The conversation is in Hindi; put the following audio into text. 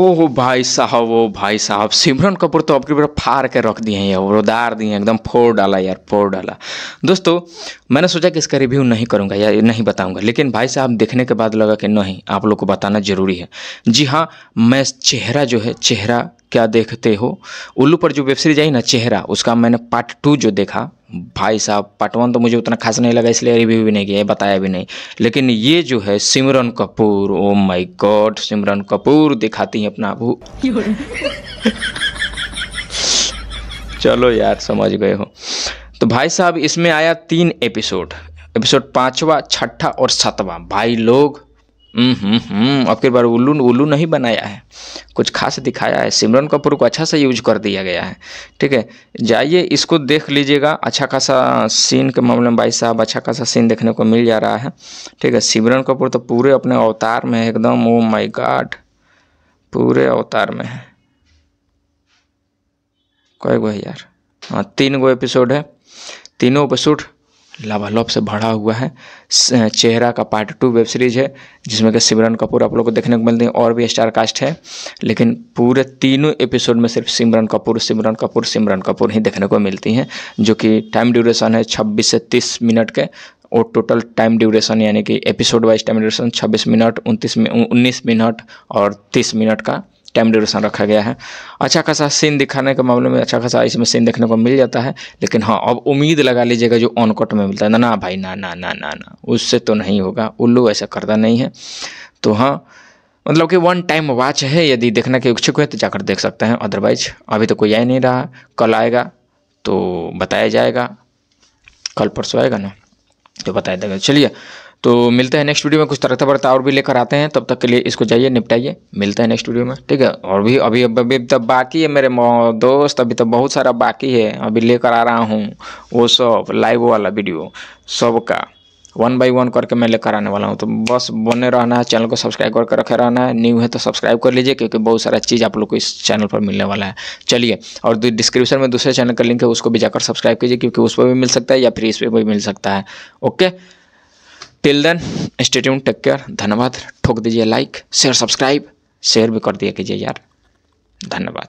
ओहो भाई साहब ओ भाई साहब सिमरन कपूर तो आपकी बार फाड़ के रख दिए हैं यार उदार दिए एकदम फोड़ डाला यार फोड़ डाला दोस्तों मैंने सोचा कि इसका रिव्यू नहीं करूंगा या नहीं बताऊँगा लेकिन भाई साहब देखने के बाद लगा कि नहीं आप लोग को बताना ज़रूरी है जी हाँ मैं चेहरा जो है चेहरा क्या देखते हो उल्लू पर जो वेब सीरीज आई ना चेहरा उसका मैंने पार्ट टू जो देखा भाई साहब पार्ट वन तो मुझे उतना खास नहीं लगा इसलिए रिव्यू भी नहीं किया बताया भी नहीं लेकिन ये जो है Simran Kapoor oh my god Simran Kapoor दिखाती हैं अपना भू चलो यार समझ गए हो तो भाई साहब इसमें आया तीन एपिसोड एपिसोड पाँचवा छठा और सातवा भाई लोग आखिर हम्म, हम्म, हम्म, बार उल्लू उल्लू नहीं बनाया है कुछ खास दिखाया है सिमरन कपूर को अच्छा सा यूज कर दिया गया है ठीक है जाइए इसको देख लीजिएगा अच्छा खासा सीन के मामले में भाई साहब अच्छा खासा सीन देखने को मिल जा रहा है ठीक है सिमरन कपूर तो पूरे अपने अवतार में है एकदम ओ माई गाड पूरे अवतार में है कई गो है यार हाँ तीन गो एपिसोड है तीनों एपिसोड लाभालोभ से भरा हुआ है चेहरा का पार्ट टू वेब सीरीज है जिसमें कि सिमरन कपूर आप लोग को देखने को मिलते हैं और भी स्टार कास्ट है लेकिन पूरे तीनों एपिसोड में सिर्फ सिमरन कपूर सिमरन कपूर सिमरन कपूर ही देखने को मिलती हैं जो कि टाइम ड्यूरेशन है छब्बीस से तीस मिनट के और टोटल टाइम ड्यूरेशन यानी कि एपिसोड वाइज टाइम ड्यूरेशन छब्बीस मिनट उनतीस उन्नीस मिनट और तीस मिनट का टाइम ड्यूरेशन रखा गया है अच्छा खासा सीन दिखाने के मामले में अच्छा खासा इसमें सीन देखने को मिल जाता है लेकिन हाँ अब उम्मीद लगा लीजिएगा जो ऑन कट में मिलता है ना ना भाई ना ना ना ना ना उससे तो नहीं होगा उल्लू ऐसा करता नहीं है तो हाँ मतलब कि वन टाइम वॉच है यदि देखने के इच्छुक है तो जाकर देख सकते हैं अदरवाइज अभी तो कोई आ नहीं रहा कल आएगा तो बताया जाएगा कल परसों आएगा ना तो बताया जाएगा चलिए तो मिलते हैं नेक्स्ट वीडियो में कुछ तरह बरता और भी लेकर आते हैं तब तक के लिए इसको जाइए निपटाइए मिलता है नेक्स्ट वीडियो में ठीक है और भी अभी अभी तब बाकी है मेरे दोस्त अभी तो बहुत सारा बाकी है अभी लेकर आ रहा हूँ वो सब लाइव वाला वीडियो सबका वन बाई वन करके मैं लेकर आने वाला हूँ तो बस बने रहना है चैनल को सब्सक्राइब करके रखे रहना है न्यू है तो सब्सक्राइब कर लीजिए क्योंकि बहुत सारा चीज़ आप लोग को इस चैनल पर मिलने वाला है चलिए और डिस्क्रिप्शन में दूसरे चैनल का लिंक है उसको भी जाकर सब्सक्राइब कीजिए क्योंकि उस पर भी मिल सकता है या फिर इस पर भी मिल सकता है okay till then stay tuned take care धन्यवाद ठोक दीजिए लाइक शेयर सब्सक्राइब शेयर भी कर दिया कीजिए यार धन्यवाद